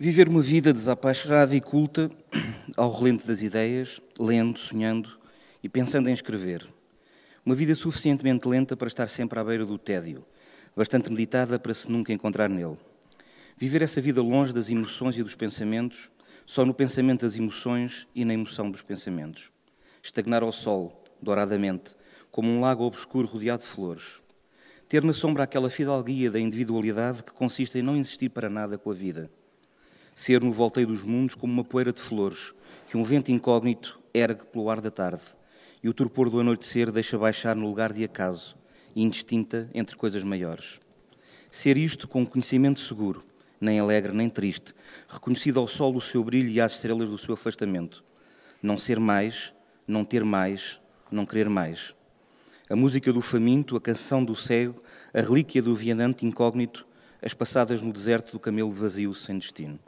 Viver uma vida desapaixonada e culta, ao relento das ideias, lendo, sonhando e pensando em escrever. Uma vida suficientemente lenta para estar sempre à beira do tédio, bastante meditada para se nunca encontrar nele. Viver essa vida longe das emoções e dos pensamentos, só no pensamento das emoções e na emoção dos pensamentos. Estagnar ao sol, douradamente, como um lago obscuro rodeado de flores. Ter na sombra aquela fidalguia da individualidade que consiste em não insistir para nada com a vida ser no volteio dos mundos como uma poeira de flores que um vento incógnito ergue pelo ar da tarde e o torpor do anoitecer deixa baixar no lugar de acaso, indistinta entre coisas maiores. Ser isto com conhecimento seguro, nem alegre nem triste, reconhecido ao sol o seu brilho e às estrelas do seu afastamento. Não ser mais, não ter mais, não querer mais. A música do faminto, a canção do cego, a relíquia do viandante incógnito, as passadas no deserto do camelo vazio sem destino.